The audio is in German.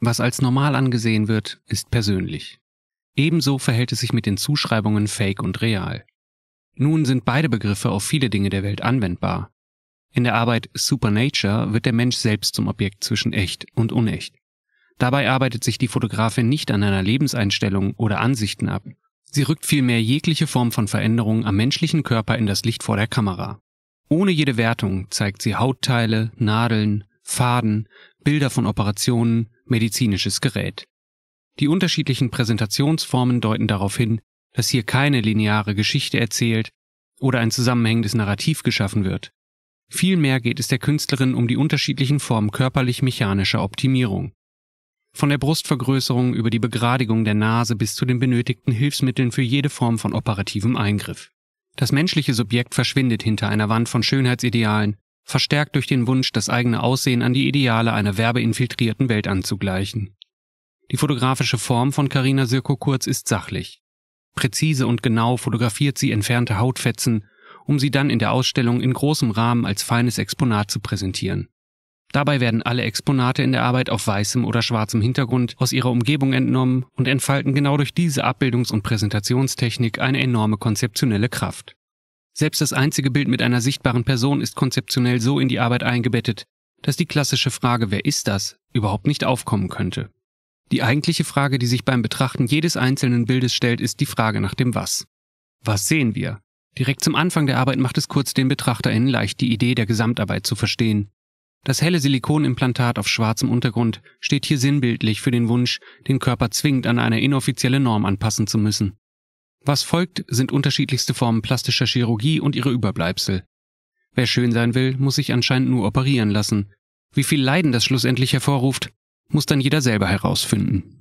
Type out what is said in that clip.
Was als normal angesehen wird, ist persönlich. Ebenso verhält es sich mit den Zuschreibungen Fake und Real. Nun sind beide Begriffe auf viele Dinge der Welt anwendbar. In der Arbeit Supernature wird der Mensch selbst zum Objekt zwischen echt und unecht. Dabei arbeitet sich die Fotografin nicht an einer Lebenseinstellung oder Ansichten ab. Sie rückt vielmehr jegliche Form von Veränderung am menschlichen Körper in das Licht vor der Kamera. Ohne jede Wertung zeigt sie Hautteile, Nadeln, Faden, Bilder von Operationen, medizinisches Gerät. Die unterschiedlichen Präsentationsformen deuten darauf hin, dass hier keine lineare Geschichte erzählt oder ein zusammenhängendes Narrativ geschaffen wird. Vielmehr geht es der Künstlerin um die unterschiedlichen Formen körperlich-mechanischer Optimierung. Von der Brustvergrößerung über die Begradigung der Nase bis zu den benötigten Hilfsmitteln für jede Form von operativem Eingriff. Das menschliche Subjekt verschwindet hinter einer Wand von Schönheitsidealen verstärkt durch den Wunsch, das eigene Aussehen an die Ideale einer werbeinfiltrierten Welt anzugleichen. Die fotografische Form von Carina Sirko-Kurz ist sachlich. Präzise und genau fotografiert sie entfernte Hautfetzen, um sie dann in der Ausstellung in großem Rahmen als feines Exponat zu präsentieren. Dabei werden alle Exponate in der Arbeit auf weißem oder schwarzem Hintergrund aus ihrer Umgebung entnommen und entfalten genau durch diese Abbildungs- und Präsentationstechnik eine enorme konzeptionelle Kraft. Selbst das einzige Bild mit einer sichtbaren Person ist konzeptionell so in die Arbeit eingebettet, dass die klassische Frage Wer ist das? überhaupt nicht aufkommen könnte. Die eigentliche Frage, die sich beim Betrachten jedes einzelnen Bildes stellt, ist die Frage nach dem Was. Was sehen wir? Direkt zum Anfang der Arbeit macht es kurz den BetrachterInnen leicht, die Idee der Gesamtarbeit zu verstehen. Das helle Silikonimplantat auf schwarzem Untergrund steht hier sinnbildlich für den Wunsch, den Körper zwingend an eine inoffizielle Norm anpassen zu müssen. Was folgt, sind unterschiedlichste Formen plastischer Chirurgie und ihre Überbleibsel. Wer schön sein will, muss sich anscheinend nur operieren lassen. Wie viel Leiden das schlussendlich hervorruft, muss dann jeder selber herausfinden.